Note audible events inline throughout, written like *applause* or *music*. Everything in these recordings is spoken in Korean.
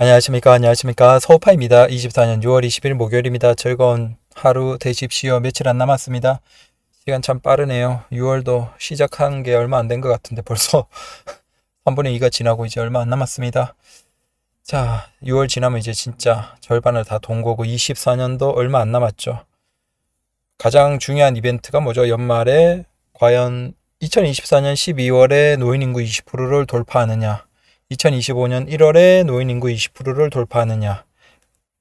안녕하십니까 안녕하십니까 서우파입니다. 24년 6월 20일 목요일입니다. 즐거운 하루 되십시오. 며칠 안 남았습니다. 시간 참 빠르네요. 6월도 시작한 게 얼마 안 된 것 같은데 벌써 3분의 *laughs* 2가 지나고 이제 얼마 안 남았습니다. 자 6월 지나면 이제 진짜 절반을 다 돈 거고 24년도 얼마 안 남았죠. 가장 중요한 이벤트가 뭐죠? 연말에 과연 2024년 12월에 노인 인구 20%를 돌파하느냐 2025년 1월에 노인 인구 20%를 돌파하느냐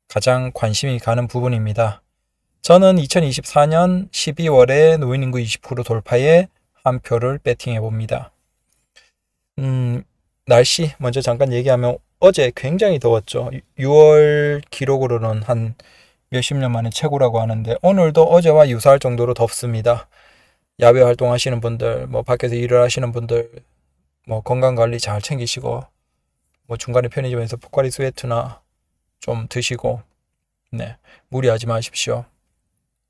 가장 관심이 가는 부분입니다. 저는 2024년 12월에 노인 인구 20% 돌파에 한 표를 배팅해 봅니다. 음, 날씨 먼저 잠깐 얘기하면 어제 굉장히 더웠죠. 6월 기록으로는 한 몇십 년 만에 최고라고 하는데 오늘도 어제와 유사할 정도로 덥습니다. 야외 활동하시는 분들, 뭐 밖에서 일을 하시는 분들, 뭐 건강 관리 잘 챙기시고 뭐 중간에 편의점에서 포카리 스웨트나 좀 드시고 네 무리하지 마십시오.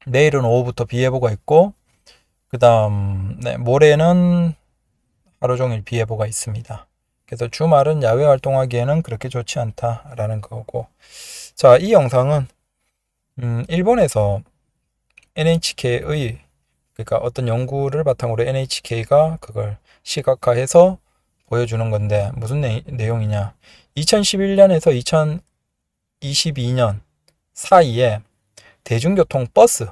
내일은 오후부터 비 예보가 있고 그 다음 네, 모레는 하루 종일 비 예보가 있습니다. 그래서 주말은 야외 활동하기에는 그렇게 좋지 않다라는 거고 자 이 영상은 음, 일본에서 NHK의 그러니까 어떤 연구를 바탕으로 NHK가 그걸 시각화해서 보여주는 건데 무슨 내, 내용이냐 2011년에서 2022년 사이에 대중교통 버스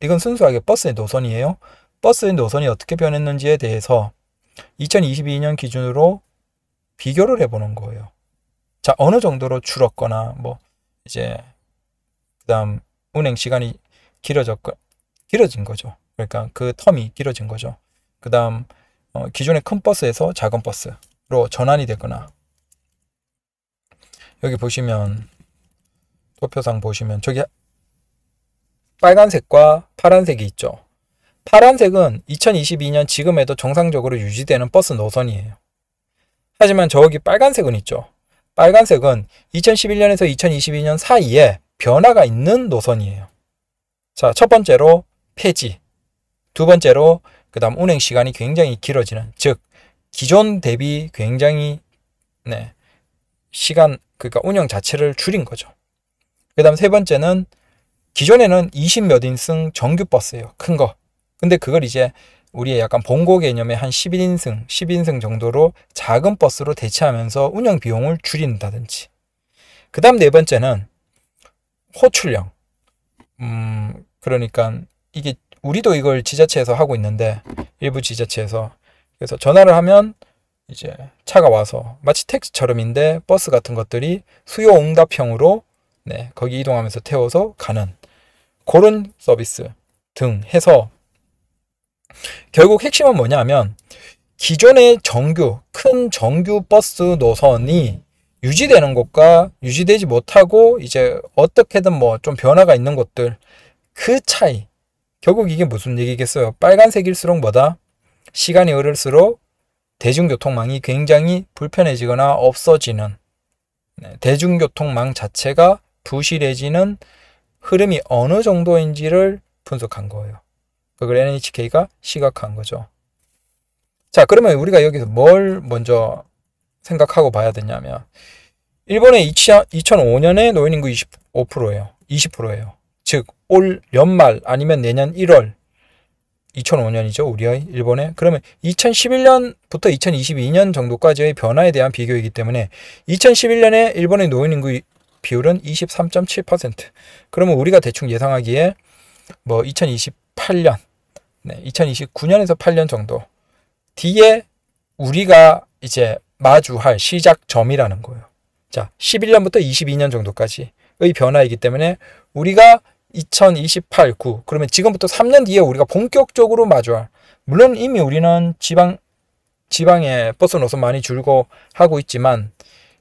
이건 순수하게 버스의 노선이에요 버스의 노선이 어떻게 변했는지에 대해서 2022년 기준으로 비교를 해보는 거예요 자 어느 정도로 줄었거나 뭐 이제 그 다음 운행 시간이 길어졌 길어진 거죠 그러니까 그 텀이 길어진 거죠 그 다음 어, 기존의 큰 버스에서 작은 버스로 전환이 되거나 여기 보시면 도표상 보시면 저기 빨간색과 파란색이 있죠. 파란색은 2022년 지금에도 정상적으로 유지되는 버스 노선이에요. 하지만 저기 빨간색은 있죠. 빨간색은 2011년에서 2022년 사이에 변화가 있는 노선이에요. 자, 첫 번째로 폐지. 두 번째로 그 다음 운행 시간이 굉장히 길어지는 즉 기존 대비 굉장히 네, 시간 그러니까 운영 자체를 줄인 거죠. 그 다음 세 번째는 기존에는 20몇 인승 정규버스예요. 큰 거. 근데 그걸 이제 우리의 약간 본고 개념의 한 11인승, 10인승 정도로 작은 버스로 대체하면서 운영 비용을 줄인다든지. 그 다음 네 번째는 호출령. 음, 그러니까 이게 우리도 이걸 지자체에서 하고 있는데 일부 지자체에서 그래서 전화를 하면 이제 차가 와서 마치 택시처럼인데 버스 같은 것들이 수요 응답형으로 네, 거기 이동하면서 태워서 가는 그런 서비스 등 해서 결국 핵심은 뭐냐면 기존의 정규 큰 정규 버스 노선이 유지되는 곳과 유지되지 못하고 이제 어떻게든 뭐 좀 변화가 있는 것들 그 차이 결국 이게 무슨 얘기겠어요? 빨간색일수록 뭐다? 시간이 흐를수록 대중교통망이 굉장히 불편해지거나 없어지는 네, 대중교통망 자체가 부실해지는 흐름이 어느 정도인지를 분석한 거예요. 그걸 NHK가 시각한 거죠. 자, 그러면 우리가 여기서 뭘 먼저 생각하고 봐야 되냐면 일본의 2005년에 노인 인구 25%예요. 20%예요. 즉올 연말 아니면 내년 1월 2005년이죠. 우리의 일본에. 그러면 2011년부터 2022년 정도까지의 변화에 대한 비교이기 때문에 2011년에 일본의 노인 인구 비율은 23.7%. 그러면 우리가 대충 예상하기에 뭐 2028년, 네, 2029년에서 8년 정도 뒤에 우리가 이제 마주할 시작점이라는 거예요. 자, 11년부터 22년 정도까지의 변화이기 때문에 우리가 2028, 9 그러면 지금부터 3년 뒤에 우리가 본격적으로 마주할 물론 이미 우리는 지방 지방에 버스 노선 많이 줄고 하고 있지만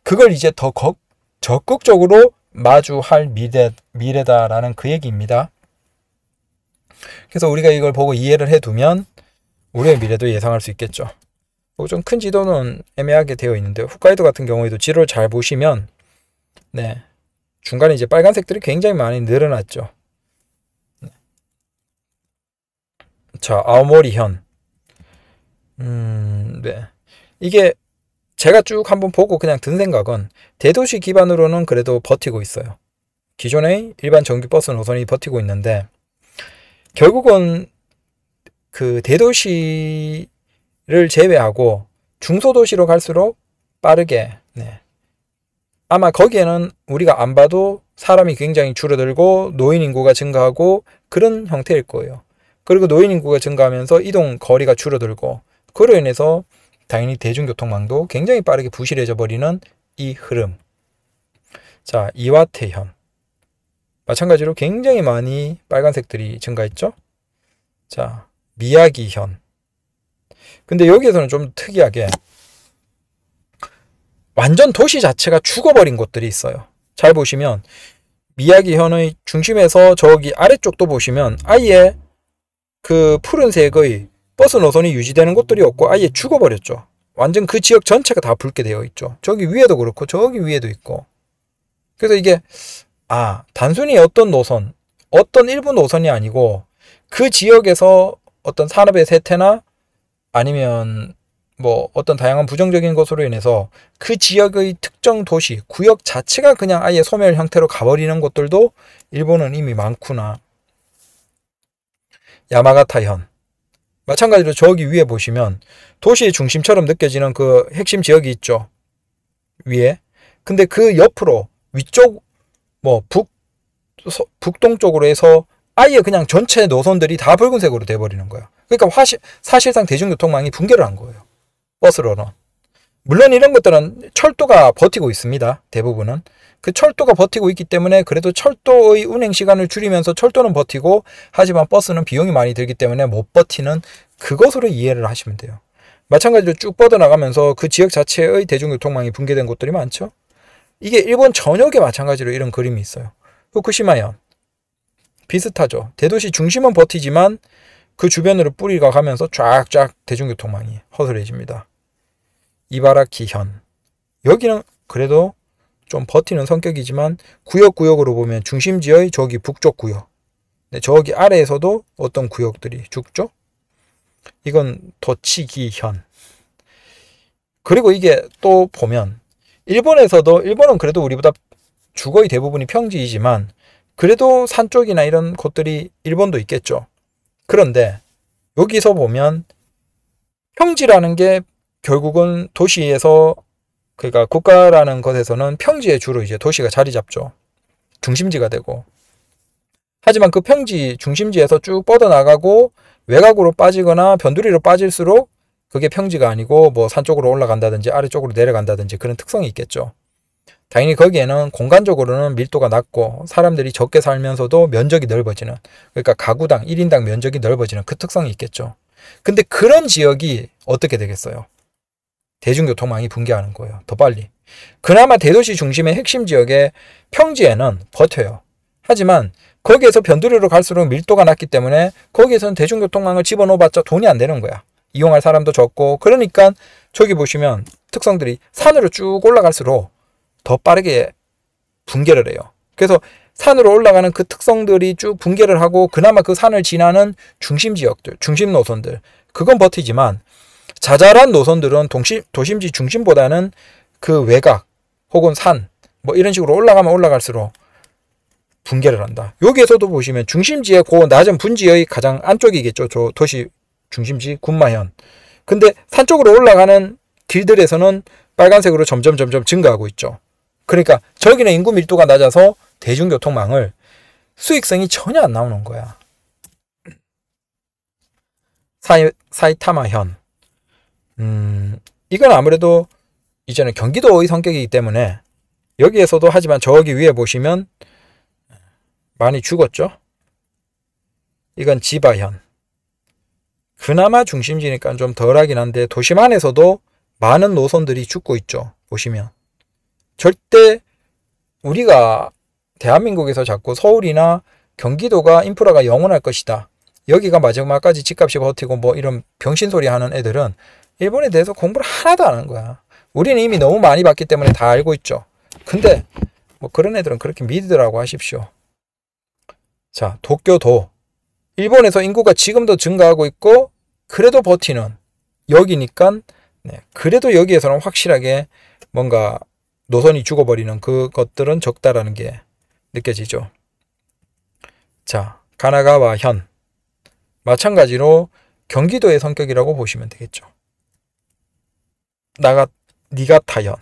그걸 이제 더 거, 적극적으로 마주할 미래 미래다라는 그 얘기입니다. 그래서 우리가 이걸 보고 이해를 해두면 우리의 미래도 예상할 수 있겠죠. 뭐좀큰 지도는 애매하게 되어 있는데 후카이도 같은 경우에도 지도를 잘 보시면 네 중간에 이제 빨간색들이 굉장히 많이 늘어났죠. 자, 아오모리현. 음, 네. 이게 제가 쭉 한번 보고 그냥 든 생각은 대도시 기반으로는 그래도 버티고 있어요. 기존의 일반 전기버스 노선이 버티고 있는데 결국은 그 대도시를 제외하고 중소도시로 갈수록 빠르게 네. 아마 거기에는 우리가 안 봐도 사람이 굉장히 줄어들고 노인 인구가 증가하고 그런 형태일 거예요. 그리고 노인 인구가 증가하면서 이동 거리가 줄어들고 그로 인해서 당연히 대중교통망도 굉장히 빠르게 부실해져 버리는 이 흐름. 자, 이와태현. 마찬가지로 굉장히 많이 빨간색들이 증가했죠? 자, 미야기현. 근데 여기에서는 좀 특이하게 완전 도시 자체가 죽어버린 곳들이 있어요. 잘 보시면 미야기현의 중심에서 저기 아래쪽도 보시면 아예 그 푸른색의 버스 노선이 유지되는 곳들이 없고 아예 죽어버렸죠. 완전 그 지역 전체가 다 붉게 되어 있죠. 저기 위에도 그렇고 저기 위에도 있고. 그래서 이게 아 단순히 어떤 노선, 어떤 일부 노선이 아니고 그 지역에서 어떤 산업의 세태나 아니면 뭐 어떤 다양한 부정적인 것으로 인해서 그 지역의 특정 도시, 구역 자체가 그냥 아예 소멸 형태로 가버리는 곳들도 일본은 이미 많구나. 야마가타현. 마찬가지로 저기 위에 보시면 도시의 중심처럼 느껴지는 그 핵심 지역이 있죠. 위에. 근데 그 옆으로 위쪽 뭐 북, 서, 북동쪽으로 해서 아예 그냥 전체 노선들이 다 붉은색으로 돼버리는 거예요. 그러니까 화시, 사실상 대중교통망이 붕괴를 한 거예요. 버스로는. 물론 이런 것들은 철도가 버티고 있습니다. 대부분은. 그 철도가 버티고 있기 때문에 그래도 철도의 운행 시간을 줄이면서 철도는 버티고 하지만 버스는 비용이 많이 들기 때문에 못 버티는 그것으로 이해를 하시면 돼요. 마찬가지로 쭉 뻗어나가면서 그 지역 자체의 대중교통망이 붕괴된 곳들이 많죠. 이게 일본 전역에 마찬가지로 이런 그림이 있어요. 후쿠시마현 비슷하죠. 대도시 중심은 버티지만 그 주변으로 뿌리가 가면서 쫙쫙 대중교통망이 허술해집니다. 이바라키현 여기는 그래도 좀 버티는 성격이지만 구역구역으로 보면 중심지의 저기 북쪽 구역 저기 아래에서도 어떤 구역들이 죽죠? 이건 도치기현 그리고 이게 또 보면 일본에서도 일본은 그래도 우리보다 주거의 대부분이 평지이지만 그래도 산 쪽이나 이런 곳들이 일본도 있겠죠. 그런데 여기서 보면 평지라는 게 결국은 도시에서 그러니까 국가라는 것에서는 평지에 주로 이제 도시가 자리 잡죠. 중심지가 되고. 하지만 그 평지 중심지에서 쭉 뻗어나가고 외곽으로 빠지거나 변두리로 빠질수록 그게 평지가 아니고 뭐 산 쪽으로 올라간다든지 아래쪽으로 내려간다든지 그런 특성이 있겠죠. 당연히 거기에는 공간적으로는 밀도가 낮고 사람들이 적게 살면서도 면적이 넓어지는 그러니까 가구당 1인당 면적이 넓어지는 그 특성이 있겠죠. 근데 그런 지역이 어떻게 되겠어요? 대중교통망이 붕괴하는 거예요. 더 빨리. 그나마 대도시 중심의 핵심 지역의 평지에는 버텨요. 하지만 거기에서 변두리로 갈수록 밀도가 낮기 때문에 거기에서는 대중교통망을 집어넣어봤자 돈이 안 되는 거야. 이용할 사람도 적고 그러니까 저기 보시면 특성들이 산으로 쭉 올라갈수록 더 빠르게 붕괴를 해요. 그래서 산으로 올라가는 그 특성들이 쭉 붕괴를 하고 그나마 그 산을 지나는 중심 지역들, 중심 노선들 그건 버티지만 자잘한 노선들은 동시, 도심지 중심보다는 그 외곽 혹은 산 뭐 이런 식으로 올라가면 올라갈수록 붕괴를 한다. 여기에서도 보시면 중심지의 고 낮은 분지의 가장 안쪽이겠죠. 저 도시 중심지 군마현. 근데 산 쪽으로 올라가는 길들에서는 빨간색으로 점점 점점 증가하고 있죠. 그러니까 저기는 인구 밀도가 낮아서 대중교통망을 수익성이 전혀 안 나오는 거야. 사이, 사이타마현. 음, 이건 아무래도 이제는 경기도의 성격이기 때문에 여기에서도 하지만 저기 위에 보시면 많이 죽었죠. 이건 지바현. 그나마 중심지니까 좀 덜하긴 한데 도심 안에서도 많은 노선들이 죽고 있죠. 보시면. 절대 우리가 대한민국에서 자꾸 서울이나 경기도가 인프라가 영원할 것이다. 여기가 마지막까지 집값이 버티고 뭐 이런 병신소리 하는 애들은 일본에 대해서 공부를 하나도 안 한 거야. 우리는 이미 너무 많이 봤기 때문에 다 알고 있죠. 근데 뭐 그런 애들은 그렇게 믿으라고 하십시오. 자, 도쿄도 일본에서 인구가 지금도 증가하고 있고 그래도 버티는 여기니까 네, 그래도 여기에서는 확실하게 뭔가 노선이 죽어버리는 그것들은 적다라는 게 느껴지죠. 자, 가나가와 현 마찬가지로 경기도의 성격이라고 보시면 되겠죠. 나가 니가타현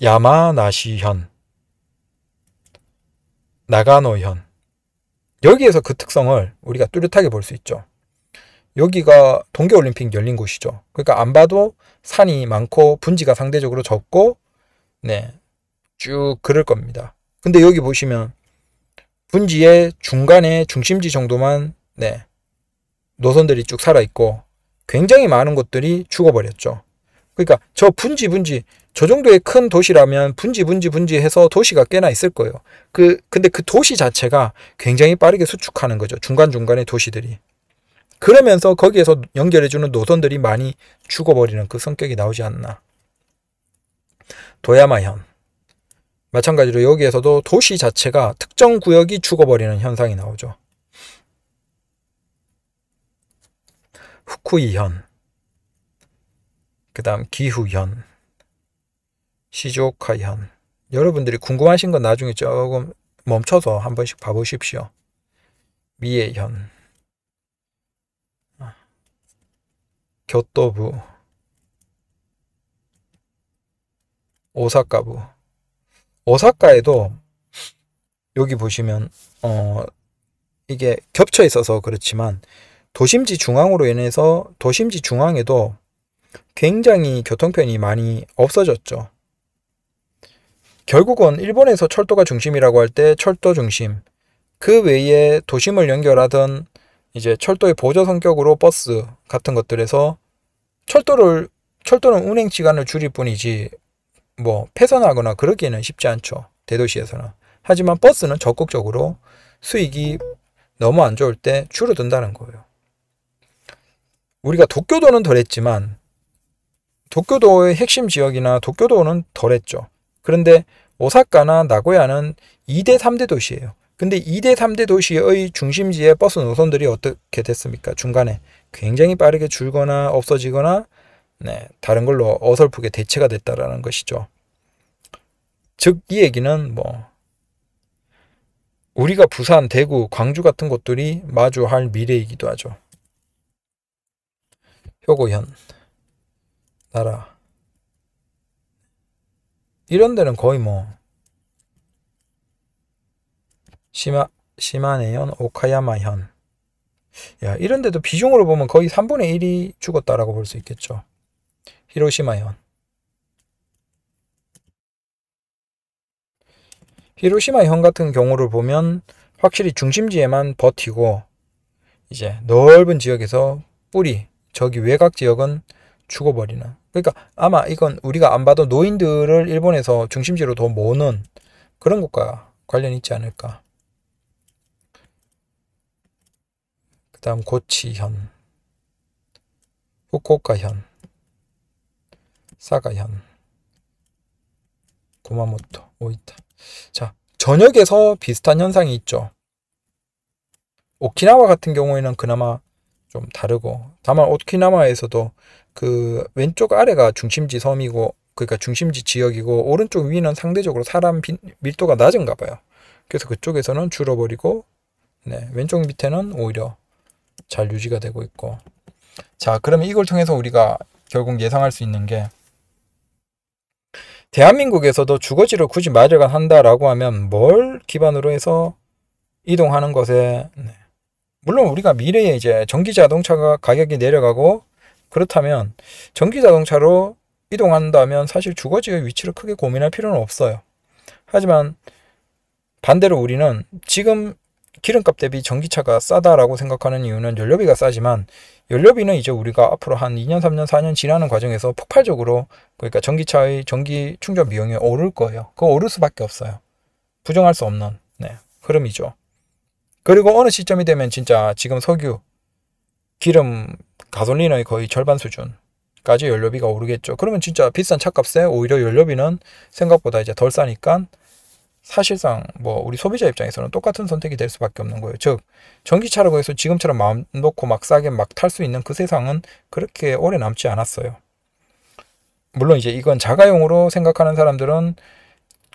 야마나시현 나가노현 여기에서 그 특성을 우리가 뚜렷하게 볼 수 있죠. 여기가 동계올림픽 열린 곳이죠. 그러니까 안 봐도 산이 많고 분지가 상대적으로 적고 네, 쭉 그럴 겁니다. 근데 여기 보시면 분지의 중간에 중심지 정도만 네, 노선들이 쭉 살아있고 굉장히 많은 곳들이 죽어버렸죠. 그러니까 저 분지 분지 저 정도의 큰 도시라면 분지 분지 분지 해서 도시가 꽤나 있을 거예요. 그 근데 그 도시 자체가 굉장히 빠르게 수축하는 거죠. 중간중간에 도시들이. 그러면서 거기에서 연결해주는 노선들이 많이 죽어버리는 그 성격이 나오지 않나. 도야마현. 마찬가지로 여기에서도 도시 자체가 특정 구역이 죽어버리는 현상이 나오죠. 후쿠이현, 그 다음 기후현, 시조카현. 여러분들이 궁금하신 건 나중에 조금 멈춰서 한 번씩 봐보십시오. 미에현, 아. 교토부, 오사카부. 오사카에도 여기 보시면 어 이게 겹쳐 있어서 그렇지만 도심지 중앙으로 인해서 도심지 중앙에도 굉장히 교통편이 많이 없어졌죠. 결국은 일본에서 철도가 중심이라고 할 때 철도 중심, 그 외에 도심을 연결하던 이제 철도의 보조 성격으로 버스 같은 것들에서 철도를 철도는 운행 시간을 줄일 뿐이지 뭐 폐선하거나 그러기는 쉽지 않죠. 대도시에서는. 하지만 버스는 적극적으로 수익이 너무 안 좋을 때 줄어든다는 거예요. 우리가 도쿄도는 덜했지만 도쿄도의 핵심 지역이나 도쿄도는 덜했죠. 그런데 오사카나 나고야는 2대 3대 도시예요. 근데 2대 3대 도시의 중심지의 버스 노선들이 어떻게 됐습니까? 중간에 굉장히 빠르게 줄거나 없어지거나 네, 다른 걸로 어설프게 대체가 됐다라는 것이죠. 즉 이 얘기는 뭐 우리가 부산, 대구, 광주 같은 곳들이 마주할 미래이기도 하죠. 효고현 나라 이런 데는 거의 뭐 시마 시마네현 오카야마현 야 이런 데도 비중으로 보면 거의 3분의 1이 죽었다라고 볼 수 있겠죠 히로시마현 히로시마현 같은 경우를 보면 확실히 중심지에만 버티고 이제 넓은 지역에서 뿌리 저기 외곽 지역은 죽어버리나. 그러니까 아마 이건 우리가 안 봐도 노인들을 일본에서 중심지로 더 모는 그런 것과 관련이 있지 않을까. 그 다음 고치현, 후쿠오카현, 사가현, 고마모토 오이타. 자, 전역에서 비슷한 현상이 있죠. 오키나와 같은 경우에는 그나마 좀 다르고 다만 오키나마에서도그 왼쪽 아래가 중심지 섬이고 그러니까 중심지 지역이고 오른쪽 위는 상대적으로 사람 밀도가 낮은가 봐요. 그래서 그쪽에서는 줄어버리고 네, 왼쪽 밑에는 오히려 잘 유지가 되고 있고 자 그러면 이걸 통해서 우리가 결국 예상할 수 있는 게 대한민국에서도 주거지를 굳이 마련한다라고 하면 뭘 기반으로 해서 이동하는 것에 네, 물론 우리가 미래에 이제 전기 자동차가 가격이 내려가고 그렇다면 전기 자동차로 이동한다면 사실 주거지의 위치를 크게 고민할 필요는 없어요. 하지만 반대로 우리는 지금 기름값 대비 전기차가 싸다라고 생각하는 이유는 연료비가 싸지만 연료비는 이제 우리가 앞으로 한 2년, 3년, 4년 지나는 과정에서 폭발적으로 그러니까 전기차의 전기 충전 비용이 오를 거예요. 그거 오를 수밖에 없어요. 부정할 수 없는 네, 흐름이죠. 그리고 어느 시점이 되면 진짜 지금 석유, 기름, 가솔린의 거의 절반 수준까지 연료비가 오르겠죠. 그러면 진짜 비싼 차값에 오히려 연료비는 생각보다 이제 덜 싸니까 사실상 뭐 우리 소비자 입장에서는 똑같은 선택이 될 수밖에 없는 거예요. 즉 전기차라고 해서 지금처럼 마음 놓고 막 싸게 막 탈 수 있는 그 세상은 그렇게 오래 남지 않았어요. 물론 이제 이건 자가용으로 생각하는 사람들은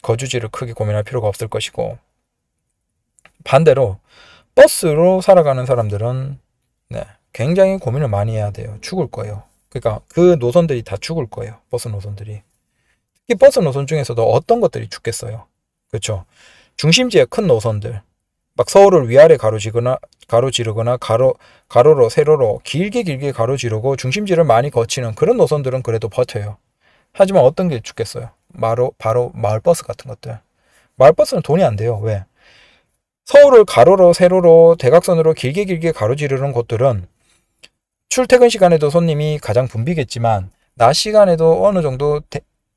거주지를 크게 고민할 필요가 없을 것이고 반대로 버스로 살아가는 사람들은 네, 굉장히 고민을 많이 해야 돼요. 죽을 거예요. 그러니까 그 노선들이 다 죽을 거예요. 버스 노선들이. 특히 버스 노선 중에서도 어떤 것들이 죽겠어요. 그렇죠. 중심지의 큰 노선들. 막 서울을 위아래 가로지거나 가로지르거나 가로 가로로 세로로 길게 길게 가로지르고 중심지를 많이 거치는 그런 노선들은 그래도 버텨요. 하지만 어떤 게 죽겠어요? 바로 바로 마을버스 같은 것들. 마을버스는 돈이 안 돼요. 왜? 서울을 가로로 세로로 대각선으로 길게 길게 가로지르는 곳들은 출퇴근 시간에도 손님이 가장 붐비겠지만 낮 시간에도 어느 정도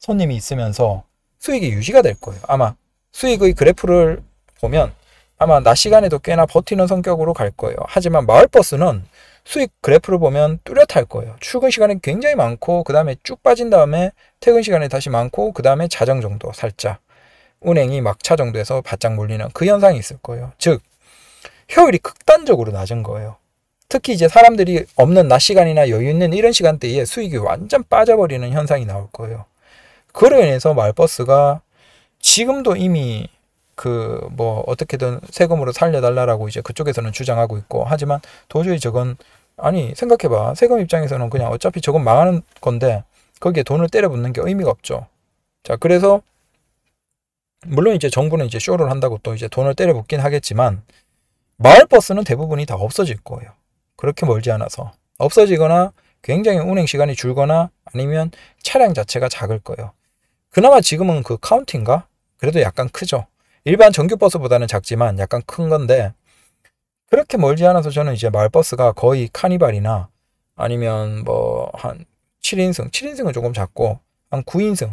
손님이 있으면서 수익이 유지가 될 거예요. 아마 수익의 그래프를 보면 아마 낮 시간에도 꽤나 버티는 성격으로 갈 거예요. 하지만 마을버스는 수익 그래프를 보면 뚜렷할 거예요. 출근 시간이 굉장히 많고 그 다음에 쭉 빠진 다음에 퇴근 시간이 다시 많고 그 다음에 자정 정도 살짝 은행이 막차 정도에서 바짝 몰리는 그 현상이 있을 거예요. 즉 효율이 극단적으로 낮은 거예요. 특히 이제 사람들이 없는 낮 시간이나 여유 있는 이런 시간대에 수익이 완전 빠져버리는 현상이 나올 거예요. 그로 인해서 말버스가 지금도 이미 그 뭐 어떻게든 세금으로 살려달라라고 이제 그쪽에서는 주장하고 있고 하지만 도저히 저건 아니 생각해봐 세금 입장에서는 그냥 어차피 저건 망하는 건데 거기에 돈을 때려 붙는 게 의미가 없죠. 자 그래서 물론 이제 정부는 이제 쇼를 한다고 또 이제 돈을 때려 붓긴 하겠지만 마을 버스는 대부분이 다 없어질 거예요. 그렇게 멀지 않아서 없어지거나 굉장히 운행 시간이 줄거나 아니면 차량 자체가 작을 거예요. 그나마 지금은 그카운팅가 그래도 약간 크죠. 일반 정규버스보다는 작지만 약간 큰 건데 그렇게 멀지 않아서 저는 이제 마을버스가 거의 카니발이나 아니면 뭐 한 7인승, 7인승은 조금 작고 한 9인승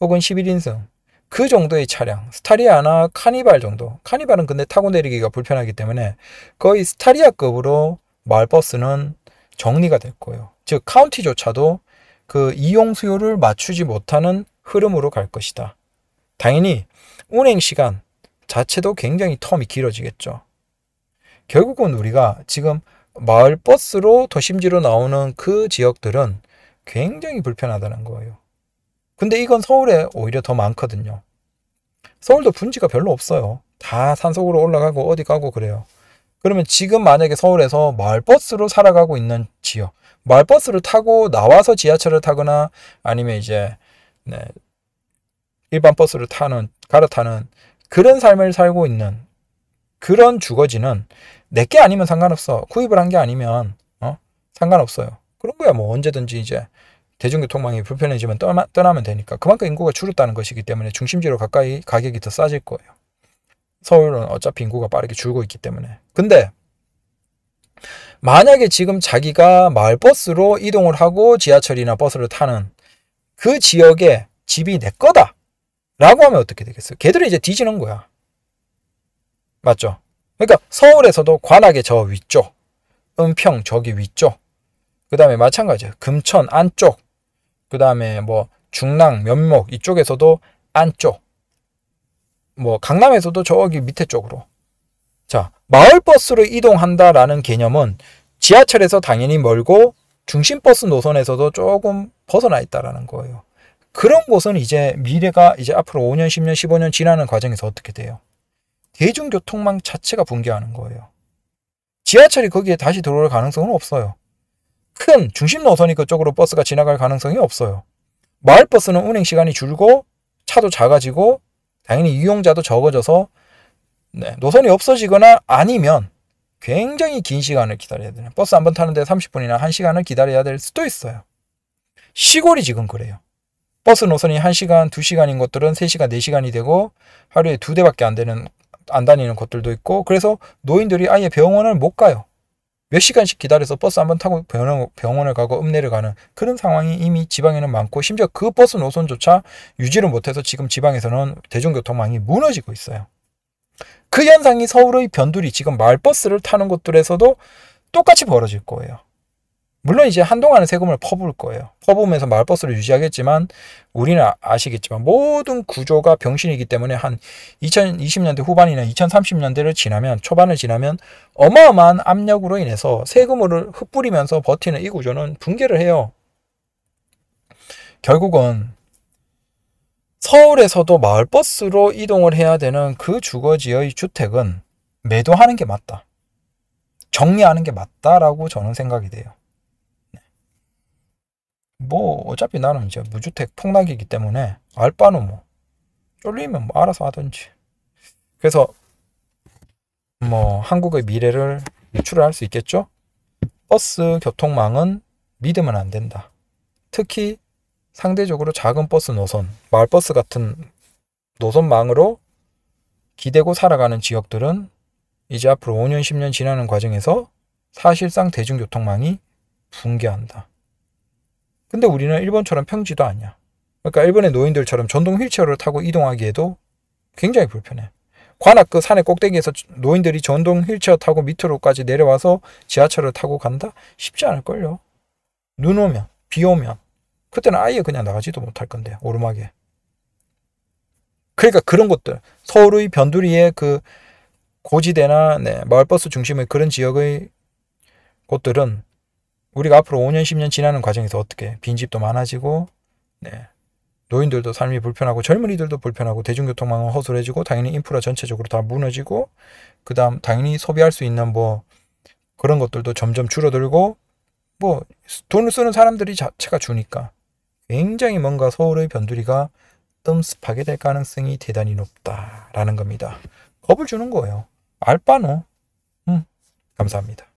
혹은 11인승 그 정도의 차량, 스타리아나 카니발 정도. 카니발은 근데 타고 내리기가 불편하기 때문에 거의 스타리아급으로 마을버스는 정리가 됐고요 즉, 카운티조차도 그 이용 수요를 맞추지 못하는 흐름으로 갈 것이다. 당연히 운행 시간 자체도 굉장히 텀이 길어지겠죠. 결국은 우리가 지금 마을 버스로 도심지로 나오는 그 지역들은 굉장히 불편하다는 거예요. 근데 이건 서울에 오히려 더 많거든요. 서울도 분지가 별로 없어요. 다 산속으로 올라가고 어디 가고 그래요. 그러면 지금 만약에 서울에서 마을버스로 살아가고 있는 지역, 마을버스를 타고 나와서 지하철을 타거나 아니면 이제 네, 일반 버스를 타는, 갈아타는 그런 삶을 살고 있는 그런 주거지는 내게 아니면 상관없어. 구입을 한 게 아니면 어? 상관없어요. 그런 거야 뭐 언제든지 이제 대중교통망이 불편해지면 떠나, 떠나면 되니까 그만큼 인구가 줄었다는 것이기 때문에 중심지로 가까이 가격이 더 싸질 거예요. 서울은 어차피 인구가 빠르게 줄고 있기 때문에. 근데 만약에 지금 자기가 마을버스로 이동을 하고 지하철이나 버스를 타는 그 지역에 집이 내 거다! 라고 하면 어떻게 되겠어요? 걔들은 이제 뒤지는 거야. 맞죠? 그러니까 서울에서도 관악의 저 위쪽, 은평 저기 위쪽, 그 다음에 마찬가지예요. 금천 안쪽, 그 다음에 뭐 중랑, 면목 이쪽에서도 안쪽, 뭐 강남에서도 저기 밑에 쪽으로. 자, 마을버스로 이동한다라는 개념은 지하철에서 당연히 멀고 중심버스 노선에서도 조금 벗어나 있다라는 거예요. 그런 곳은 이제 미래가 이제 앞으로 5년, 10년, 15년 지나는 과정에서 어떻게 돼요? 대중교통망 자체가 붕괴하는 거예요. 지하철이 거기에 다시 들어올 가능성은 없어요. 큰 중심 노선이 그쪽으로 버스가 지나갈 가능성이 없어요. 마을버스는 운행 시간이 줄고 차도 작아지고 당연히 이용자도 적어져서 네, 노선이 없어지거나 아니면 굉장히 긴 시간을 기다려야 되는 버스 한 번 타는데 30분이나 1시간을 기다려야 될 수도 있어요. 시골이 지금 그래요. 버스 노선이 1시간, 2시간인 것들은 3시간, 4시간이 되고 하루에 두 대밖에 안 되는 안 다니는 것들도 있고 그래서 노인들이 아예 병원을 못 가요. 몇 시간씩 기다려서 버스 한번 타고 병원, 병원을 가고 읍내를 가는 그런 상황이 이미 지방에는 많고 심지어 그 버스 노선조차 유지를 못해서 지금 지방에서는 대중교통망이 무너지고 있어요. 그 현상이 서울의 변두리 지금 마을버스를 타는 곳들에서도 똑같이 벌어질 거예요. 물론 이제 한동안은 세금을 퍼부을 거예요. 퍼부으면서 마을버스를 유지하겠지만 우리는 아, 아시겠지만 모든 구조가 병신이기 때문에 한 2020년대 후반이나 2030년대를 지나면 초반을 지나면 어마어마한 압력으로 인해서 세금을 흩뿌리면서 버티는 이 구조는 붕괴를 해요. 결국은 서울에서도 마을버스로 이동을 해야 되는 그 주거지의 주택은 매도하는 게 맞다. 정리하는 게 맞다라고 저는 생각이 돼요. 뭐 어차피 나는 이제 무주택 폭락이기 때문에 알바는 뭐 쫄리면 뭐 알아서 하든지 그래서 뭐 한국의 미래를 유출을 할 수 있겠죠 버스 교통망은 믿으면 안 된다 특히 상대적으로 작은 버스 노선 마을버스 같은 노선망으로 기대고 살아가는 지역들은 이제 앞으로 5년 10년 지나는 과정에서 사실상 대중교통망이 붕괴한다 근데 우리는 일본처럼 평지도 아니야. 그러니까 일본의 노인들처럼 전동 휠체어를 타고 이동하기에도 굉장히 불편해. 관악 그 산의 꼭대기에서 노인들이 전동 휠체어 타고 밑으로까지 내려와서 지하철을 타고 간다? 쉽지 않을걸요. 눈 오면, 비 오면, 그때는 아예 그냥 나가지도 못할 건데, 오르막에. 그러니까 그런 곳들 서울의 변두리의 그 고지대나 네, 마을버스 중심의 그런 지역의 곳들은 우리가 앞으로 5년, 10년 지나는 과정에서 어떻게 빈집도 많아지고 네. 노인들도 삶이 불편하고 젊은이들도 불편하고 대중교통망은 허술해지고 당연히 인프라 전체적으로 다 무너지고 그다음 당연히 소비할 수 있는 뭐 그런 것들도 점점 줄어들고 뭐 돈을 쓰는 사람들이 자체가 주니까 굉장히 뭔가 서울의 변두리가 뜸습하게 될 가능성이 대단히 높다라는 겁니다. 겁을 주는 거예요. 알바노. 음, 감사합니다.